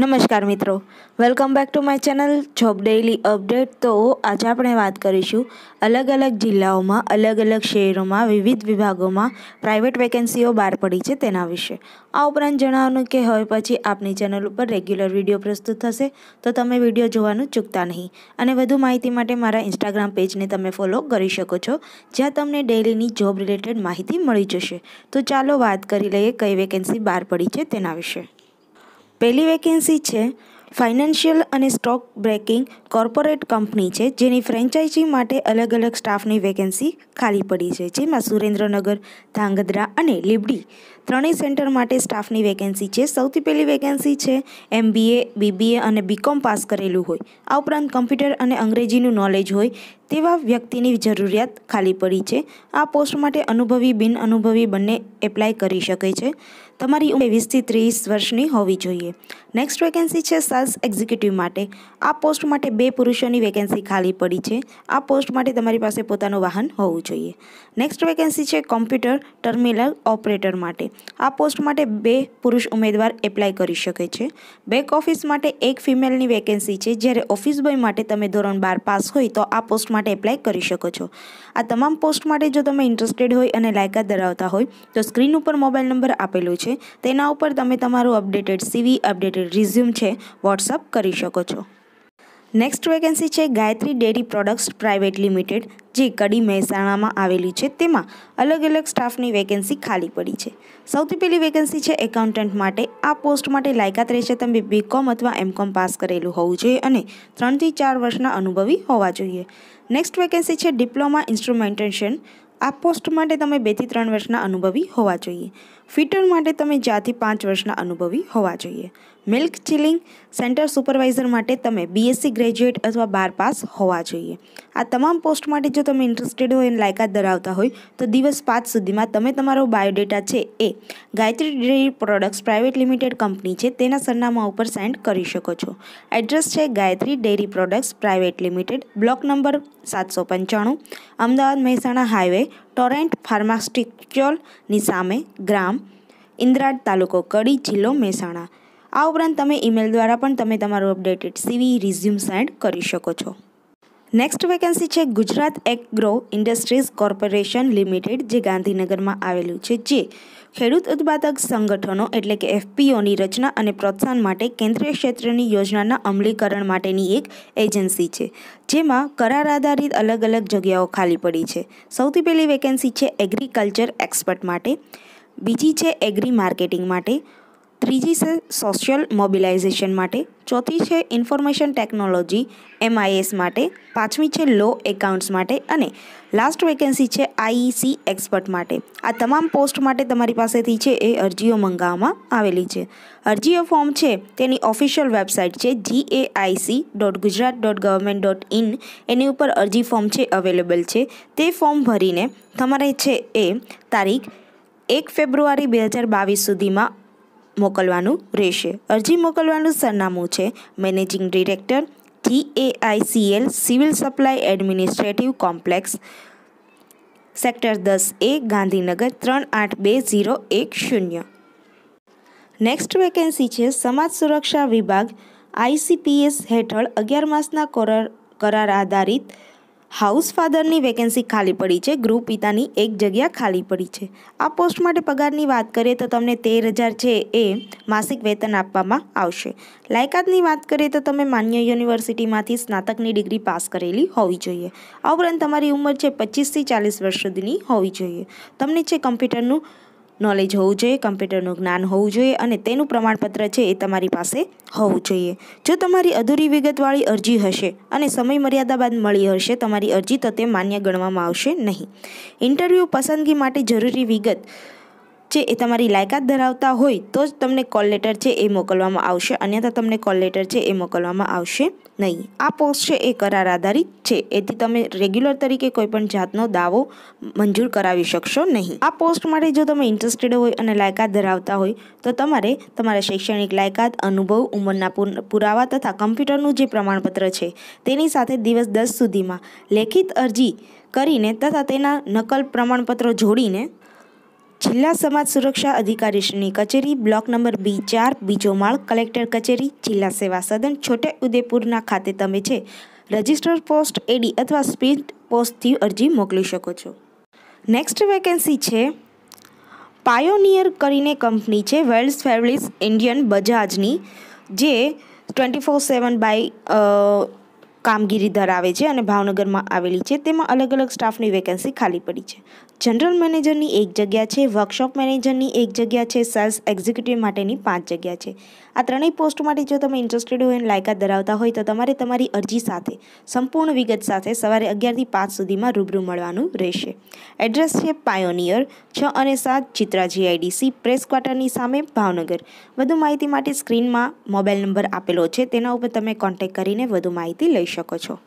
નમસ્કાર મિત્રો welcome back to my channel job daily update તો આજે આપણે વાત કરીશું અલગ અલગ જિલ્લાઓમાં અલગ અલગ શહેરોમાં વિવિધ વિભાગોમાં પ્રાઇવેટ વેકેન્સીઓ બહાર પડી છે તેના વિશે આ ઉપરાંત જણાવવાનું કે હવે પછી આપની ચેનલ ઉપર રેગ્યુલર વિડીયો પ્રસ્તુત થશે તો તમે વિડીયો જોવાનું ચૂકતા નહીં અને વધુ માહિતી માટે મારા ઇન્સ્ટાગ્રામ પેજને તમે ફોલો કરી શકો છો જ્યાં તમને ડેઇલીની જોબ રિલેટેડ માહિતી મળી જશે તો ચાલો વાત કરી લઈએ કઈ વેકેન્સી બહાર પડી છે તેના વિશે પહેલી વેકેન્સી છે ફાઇનાન્શિયલ અને સ્ટોક બ્રેકિંગ કોર્પોરેટ કંપની છે જેની ફ્રેન્ચાઇઝી માટે અલગ અલગ સ્ટાફની વેકેન્સી ખાલી પડી છે જેમાં સુરેન્દ્રનગર ધાંગધ્રા અને લીબડી ત્રણેય સેન્ટર માટે સ્ટાફની વેકેન્સી છે સૌથી પહેલી વેકેન્સી છે એમબીએ બીબીએ અને બીકોમ પાસ કરેલું હોય આ ઉપરાંત કમ્પ્યુટર અને અંગ્રેજીનું નોલેજ હોય તેવા વ્યક્તિની જરૂરિયાત ખાલી પડી છે આ પોસ્ટ માટે અનુભવી બિન અનુભવી બંને એપ્લાય કરી શકે છે તમારી ઉંમર વીસથી ત્રીસ વર્ષની હોવી જોઈએ નેક્સ્ટ વેકેન્સી છે સેલ્સ એક્ઝિક્યુટિવ માટે આ પોસ્ટ માટે બે પુરુષોની વેકેન્સી ખાલી પડી છે આ પોસ્ટ માટે તમારી પાસે પોતાનું વાહન હોવું જોઈએ નેક્સ્ટ વેકેન્સી છે કોમ્પ્યુટર ટર્મિનલ ઓપરેટર માટે આ પોસ્ટ માટે બે પુરુષ ઉમેદવાર એપ્લાય કરી શકે છે બેક ઓફિસ માટે એક ફિમેલની વેકેન્સી છે જ્યારે ઓફિસ બોય માટે તમે ધોરણ બાર પાસ હોય તો આ પોસ્ટ માટે એપ્લાય કરી શકો છો આ તમામ પોસ્ટ માટે જો તમે ઇન્ટરેસ્ટેડ હોય અને લાયકાત ધરાવતા હોય તો સ્ક્રીન ઉપર મોબાઈલ નંબર આપેલો છે તેના ઉપર તમે તમારું અપડેટેડ સીવી અપડેટેડ રિઝ્યુમ છે વોટ્સઅપ કરી શકો છો નેક્સ્ટ વેકેન્સી છે Gayatri dairy products private limited જે કડી મહેસાણામાં આવેલી છે તેમાં અલગ અલગ સ્ટાફની વેકેન્સી ખાલી પડી છે સૌથી પહેલી વેકેન્સી છે એકાઉન્ટન્ટ માટે આ પોસ્ટ માટે લાયકાત રહેશે તમે બીકોમ અથવા એમકોમ પાસ કરેલું હોવું જોઈએ અને ત્રણથી ચાર વર્ષના અનુભવી હોવા જોઈએ નેક્સ્ટ વેકેન્સી છે ડિપ્લોમા ઇન્સ્ટ્રુમેન્ટેશન આ પોસ્ટ માટે તમે બેથી ત્રણ વર્ષના અનુભવી હોવા જોઈએ ફિટર માટે તમે ચારથી પાંચ વર્ષના અનુભવી હોવા જોઈએ મિલ્ક ચિલિંગ સેન્ટર સુપરવાઇઝર માટે તમે બીએસસી ગ્રેજ્યુએટ અથવા બાર પાસ હોવા જોઈએ આ તમામ પોસ્ટ માટે જો તમે ઇન્ટરેસ્ટેડ હોય અને લાયકાત ધરાવતા હોય તો દિવસ પાંચ સુધીમાં તમે તમારો બાયોડેટા છે એ Gayatri dairy products private limited company છે તેના સરનામા ઉપર સેન્ડ કરી શકો છો એડ્રેસ છે Gayatri dairy products private limited block number સાતસો પંચાણું અમદાવાદ મહેસાણા હાઇવે ટોરેન્ટ ફાર્માસ્ટિક્યોલની સામે ગ્રામ ઇન્દ્રાડ તાલુકો કડી જિલ્લો મહેસાણા આ ઉપરાંત તમે ઈમેલ દ્વારા પણ તમે તમારું અપડેટેડ સીવી રિઝ્યુમ સેન્ડ કરી શકો છો નેક્સ્ટ વેકેન્સી છે Gujarat agro industries corporation limited જે ગાંધીનગરમાં આવેલું છે જે ખેડૂત ઉત્પાદક સંગઠનો એટલે કે એફપીઓની રચના અને પ્રોત્સાહન માટે કેન્દ્રીય ક્ષેત્રની યોજનાના અમલીકરણ માટેની એક એજન્સી છે જેમાં કરાર આધારિત અલગ અલગ જગ્યાઓ ખાલી પડી છે સૌથી પહેલી વેકેન્સી છે એગ્રીકલ્ચર એક્સપર્ટ માટે બીજી છે એગ્રી માર્કેટિંગ માટે ત્રીજી છે સોશિયલ મોબિલાઇઝેશન માટે ચોથી છે ઇન્ફોર્મેશન ટેકનોલોજી એમઆઈએસ માટે પાંચમી છે લો એકાઉન્ટ્સ માટે અને લાસ્ટ વેકેન્સી છે આઈસી એક્સપર્ટ e માટે આ તમામ પોસ્ટ માટે તમારી પાસેથી છે એ અરજીઓ મંગાવવામાં આવેલી છે અરજીઓ ફોર્મ છે તેની ઓફિશિયલ વેબસાઇટ છે G GAIC dot Gujarat dot government dot in એની ઉપર અરજી ફોર્મ છે અવેલેબલ છે તે ફોર્મ ભરીને તમારે છે એ તારીખ એક ફેબ્રુઆરી બે હજાર બાવીસ સુધીમાં મોકલવાનું રહેશે અરજી મોકલવાનું સરનામું છે managing director GAICL civil supply administrative complex sector દસ એ ગાંધીનગર ત્રણ આઠ બે ઝીરો એક શૂન્ય નેક્સ્ટ વેકેન્સી છે સમાજ સુરક્ષા વિભાગ આઈસીપીએસ હેઠળ અગિયાર માસના કરાર આધારિત હાઉસ ફાધરની વેકેન્સી ખાલી પડી છે ગૃહ પિતાની એક જગ્યા ખાલી પડી છે આ પોસ્ટ માટે પગારની વાત કરીએ તો તમને તેર હજાર છે એ માસિક વેતન આપવામાં આવશે લાયકાતની વાત કરીએ તો તમે માન્ય યુનિવર્સિટીમાંથી સ્નાતકની ડિગ્રી પાસ કરેલી હોવી જોઈએ આ ઉપરાંત તમારી ઉંમર છે પચીસથી ચાલીસ વર્ષ સુધીની હોવી જોઈએ તમને છે કમ્પ્યુટરનું નોલેજ હોવું જોઈએ કમ્પ્યુટરનું જ્ઞાન હોવું જોઈએ અને તેનું પ્રમાણપત્ર છે એ તમારી પાસે હોવું જોઈએ જો તમારી અધૂરી વિગતવાળી અરજી હશે અને સમય મર્યાદા બાદ મળી હશે તમારી અરજી તો તે માન્ય ગણવામાં આવશે નહીં ઇન્ટરવ્યૂ પસંદગી માટે જરૂરી વિગત જે એ તમારી લાયકાત ધરાવતા હોય તો જ તમને કોલ લેટર છે એ મોકલવામાં આવશે અન્યથા તમને કોલ લેટર છે એ મોકલવામાં આવશે નહીં આ પોસ્ટ છે એ કરાર આધારિત છે એથી તમે રેગ્યુલર તરીકે કોઈપણ જાતનો દાવો મંજૂર કરાવી શકશો નહીં આ પોસ્ટ માટે જો તમે ઇન્ટરેસ્ટેડ હોય અને લાયકાત ધરાવતા હોય તો તમારે તમારા શૈક્ષણિક લાયકાત અનુભવ ઉંમરના પુરાવા તથા કમ્પ્યુટરનું જે પ્રમાણપત્ર છે તેની સાથે દિવસ દસ સુધીમાં લેખિત અરજી કરીને તથા તેના નકલ પ્રમાણપત્રો જોડીને જિલ્લા સમાજ સુરક્ષા અધિકારીશ્રીની કચેરી બ્લોક નંબર બી ચાર બીજો માળ કલેક્ટર કચેરી જિલ્લા સેવા સદન છોટે ઉદેપુરના ખાતે તમે છે રજિસ્ટર પોસ્ટ એડી અથવા સ્પીડ પોસ્ટથી અરજી મોકલી શકો છો નેક્સ્ટ વેકેન્સી છે પાયોનિયર કરીને કંપની છે વેલ્સ ફેવલિસ ઇન્ડિયન બજાજની જે ટ્વેન્ટી ફોર સેવન બાય કામગીરી ધરાવે છે અને ભાવનગરમાં આવેલી છે તેમાં અલગ અલગ સ્ટાફની વેકેન્સી ખાલી પડી છે જનરલ મેનેજરની એક જગ્યા છે વર્કશોપ મેનેજરની એક જગ્યા છે સેલ્સ એક્ઝિક્યુટિવ માટેની પાંચ જગ્યા છે આ ત્રણેય પોસ્ટ માટે જો તમે ઇન્ટરેસ્ટેડ હોય અને લાયકાત ધરાવતા હોય તો તમારે તમારી અરજી સાથે સંપૂર્ણ વિગત સાથે સવારે અગિયારથી પાંચ સુધીમાં રૂબરૂ મળવાનું રહેશે એડ્રેસ છે પાયોનિયર છ અને સાત ચિત્રા જીઆઈડીસી પ્રેસ ક્વાર્ટરની સામે ભાવનગર વધુ માહિતી માટે સ્ક્રીનમાં મોબાઈલ નંબર આપેલો છે તેના ઉપર તમે કોન્ટેક કરીને વધુ માહિતી લઈ શકો છો